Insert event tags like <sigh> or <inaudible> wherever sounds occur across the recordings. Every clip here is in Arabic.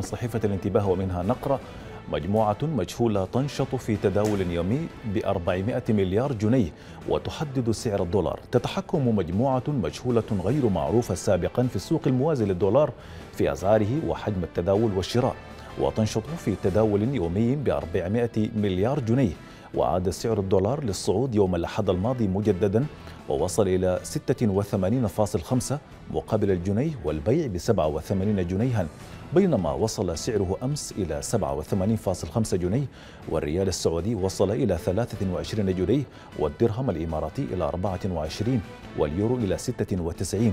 صحيفة الانتباه ومنها نقرة مجموعة مجهولة تنشط في تداول يومي ب 400 مليار جنيه وتحدد سعر الدولار تتحكم مجموعة مجهولة غير معروفة سابقا في السوق الموازي للدولار في أسعاره وحجم التداول والشراء وتنشط في تداول يومي ب 400 مليار جنيه وعاد سعر الدولار للصعود يوم الأحد الماضي مجددا ووصل إلى 86.5 مقابل الجنيه والبيع ب 87 جنيها بينما وصل سعره أمس إلى 87.5 جنيه والريال السعودي وصل إلى 23 جنيه والدرهم الإماراتي إلى 24 واليورو إلى 96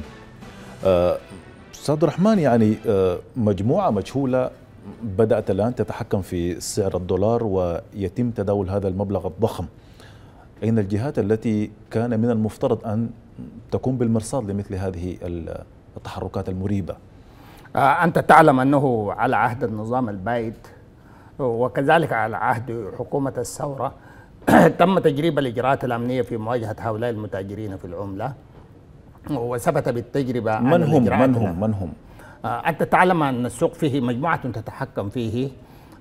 أستاذ أه الرحمن يعني أه مجموعة مجهولة بدأت الآن تتحكم في سعر الدولار ويتم تداول هذا المبلغ الضخم أين الجهات التي كان من المفترض أن تكون بالمرصاد لمثل هذه التحركات المريبة آه، أنت تعلم أنه على عهد النظام البائد وكذلك على عهد حكومة الثورة <clears throat> تم تجريب الإجراءات الأمنية في مواجهة هؤلاء المتاجرين في العملة وثبت بالتجربة من هم من هم من هم أنت آه، تعلم أن السوق فيه مجموعة تتحكم فيه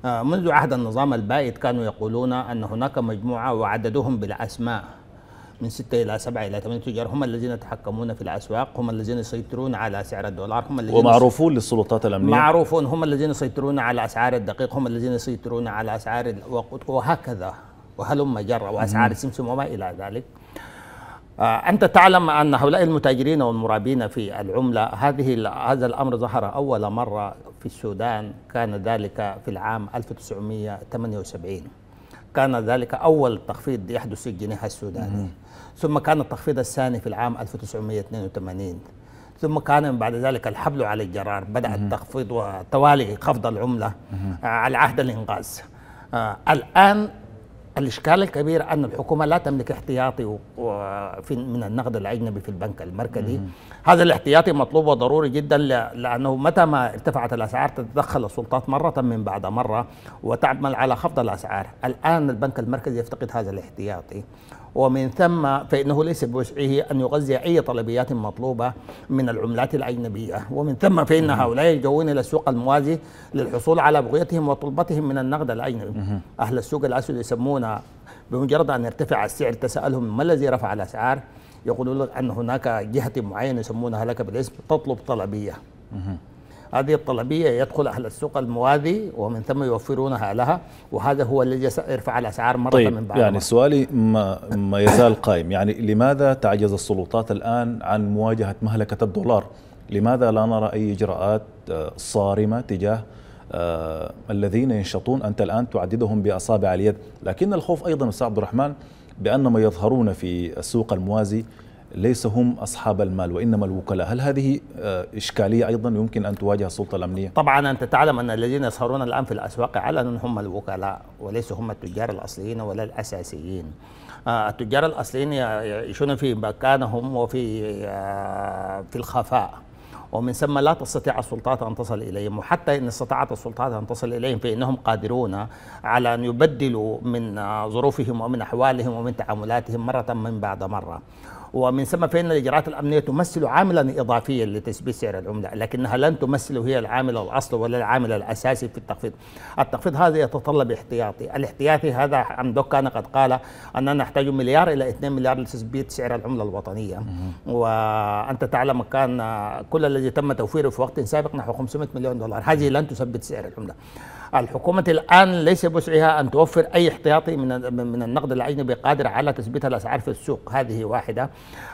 آه، منذ عهد النظام البائد كانوا يقولون أن هناك مجموعة وعددهم بالأسماء من ستة إلى سبعة إلى ثمانية تجار هم الذين يتحكمون في الأسواق هم الذين يسيطرون على سعر الدولار هم الذين ومعروفون للسلطات الأمنية معروفون هم الذين يسيطرون على أسعار الدقيق هم الذين يسيطرون على أسعار الوقود وهكذا وهلم جرى وأسعار السمسم وما إلى ذلك آه، أنت تعلم أن هؤلاء المتاجرين والمرابين في العملة هذه هذا الأمر ظهر أول مرة في السودان كان ذلك في العام 1978 كان ذلك أول تخفيض يحدث في الجنيه السوداني ثم كان التخفيض الثاني في العام 1982 ثم كان بعد ذلك الحبل على الجرار بدأ التخفيض وتوالي خفض العملة آه، على عهد الإنقاذ آه، الآن الإشكال الكبير أن الحكومة لا تملك احتياطي من النقد الأجنبي في البنك المركزي هذا الاحتياطي مطلوب وضروري جدا لأنه متى ما ارتفعت الأسعار تتدخل السلطات مرة من بعد مرة وتعمل على خفض الأسعار الآن البنك المركزي يفتقد هذا الاحتياطي ومن ثم فإنه ليس بوسعه أن يغذي أي طلبيات مطلوبة من العملات الأجنبية ومن ثم فإن هؤلاء يلجؤون إلى السوق الموازي للحصول على بغيتهم وطلبتهم من النقد الأجنبي أهل السوق الأسود يسمون بمجرد أن يرتفع السعر تسألهم ما الذي رفع الأسعار يقولون لك أن هناك جهة معينة يسمونها لك بالاسم تطلب طلبية هذه الطلبية يدخل أهل السوق الموازي ومن ثم يوفرونها لها وهذا هو الذي يرفع الأسعار مرة طيب من بعد يعني مرة. سؤالي ما, ما يزال قائم يعني لماذا تعجز السلطات الآن عن مواجهة مهلكة الدولار لماذا لا نرى أي إجراءات آه، صارمة تجاه آه، الذين ينشطون أنت الآن تعددهم بأصابع اليد لكن الخوف أيضا أستاذ عبد الرحمن بأن ما يظهرون في السوق الموازي ليس هم أصحاب المال وإنما الوكلاء هل هذه آه، إشكالية أيضا يمكن أن تواجه السلطة الأمنية؟ طبعا أنت تعلم أن الذين يسهرون الآن في الأسواق علنا هم الوكلاء وليسوا هم التجار الأصليين ولا الأساسيين آه، التجار الأصليين يعيشون في مكانهم وفي آه، في الخفاء ومن ثم لا تستطيع السلطات أن تصل إليهم وحتى إن استطاعت السلطات أن تصل إليهم فإنهم قادرون على أن يبدلوا من ظروفهم ومن أحوالهم ومن تعاملاتهم مرة من بعد مرة ومن ثم فإن الإجراءات الأمنية تمثل عاملا إضافيا لتثبيت سعر العملة لكنها لن تمثل هي العامل الأصل ولا العامل الأساسي في التخفيض التخفيض هذا يتطلب احتياطي الاحتياطي هذا عمدوك كان قد قال أننا نحتاج مليار إلى 2 مليار لتثبيت سعر العملة الوطنية وأنت تعلم كان كل الذي تم توفيره في وقت سابق نحو 500 مليون دولار هذه لن تثبت سعر العملة الحكومة الآن ليس بوسعها أن توفر أي احتياطي من من النقد الأجنبي قادر على تثبيت الأسعار في السوق هذه واحدة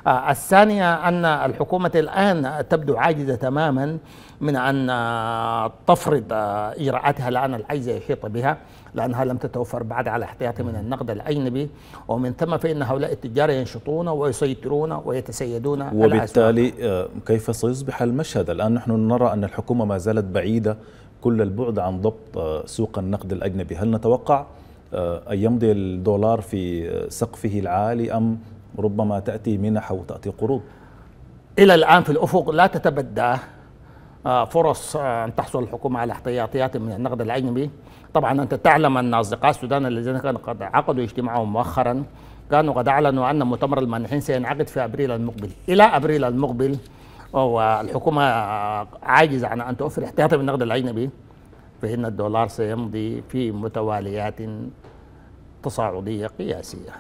آه، الثانية أن الحكومة الآن تبدو عاجزة تماما من أن آه، تفرض آه، إجراءاتها لأن العجز يحيط بها لأنها لم تتوفر بعد على احتياطي من النقد الأجنبي ومن ثم فإن هؤلاء التجار ينشطون ويسيطرون ويتسيدون وبالتالي كيف سيصبح المشهد الآن نحن نرى أن الحكومة ما زالت بعيدة كل البعد عن ضبط آه، سوق النقد الأجنبي هل نتوقع آه، أن يمضي الدولار في آه، سقفه العالي أم ربما تأتي منح أو تأتي قروض إلى الآن في الأفق لا تتبدى فرص أن تحصل الحكومة على احتياطيات من النقد الأجنبي طبعا أنت تعلم أن أصدقاء السودان الذين كانوا قد عقدوا اجتماعهم مؤخرا كانوا قد أعلنوا أن مؤتمر المانحين سينعقد في أبريل المقبل إلى أبريل المقبل والحكومه عاجزه عن ان توفر احتياطا من النقد الاجنبي فإن الدولار سيمضي في متواليات تصاعدية قياسية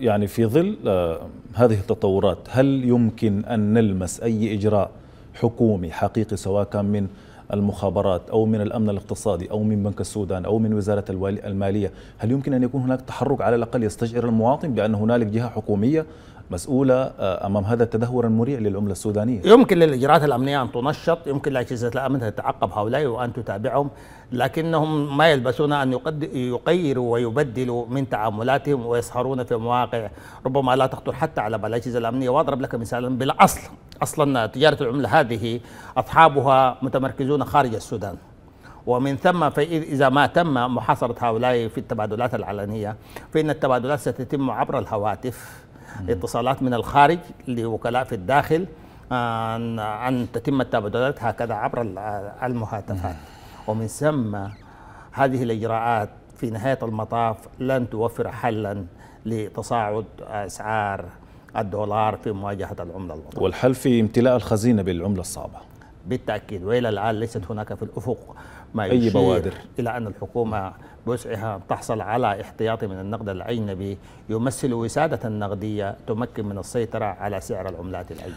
يعني في ظل آه، هذه التطورات هل يمكن أن نلمس أي إجراء حكومي حقيقي سواء كان من المخابرات أو من الأمن الاقتصادي أو من بنك السودان أو من وزارة المالية هل يمكن أن يكون هناك تحرك على الأقل يستشعر المواطن بأن هنالك جهة حكومية مسؤولة آه، أمام هذا التدهور المريع للعملة السودانية يمكن للإجراءات الأمنية أن تنشط يمكن لأجهزة الأمن أن تتعقب هؤلاء وأن تتابعهم لكنهم ما يلبسون أن يقيروا ويبدلوا من تعاملاتهم ويسهرون في مواقع ربما لا تخطر حتى على بال الأجهزة الأمنية وأضرب لك مثالا بالأصل أصلا تجارة العملة هذه أصحابها متمركزون خارج السودان ومن ثم فإذا ما تم محاصرة هؤلاء في التبادلات العلنية فإن التبادلات ستتم عبر الهواتف اتصالات من الخارج لوكلاء في الداخل أن, آه، أن تتم التبادلات هكذا عبر المهاتفات ومن ثم هذه الإجراءات في نهاية المطاف لن توفر حلا لتصاعد أسعار الدولار في مواجهة العملة الوطنية والحل في امتلاء الخزينة بالعملة الصعبة بالتأكيد وإلى الآن ليست هناك في الأفق ما أي بوادر إلى أن الحكومة بوسعها تحصل على احتياطي من النقد الأجنبي يمثل وسادة نقدية تمكن من السيطرة على سعر العملات الأجنبية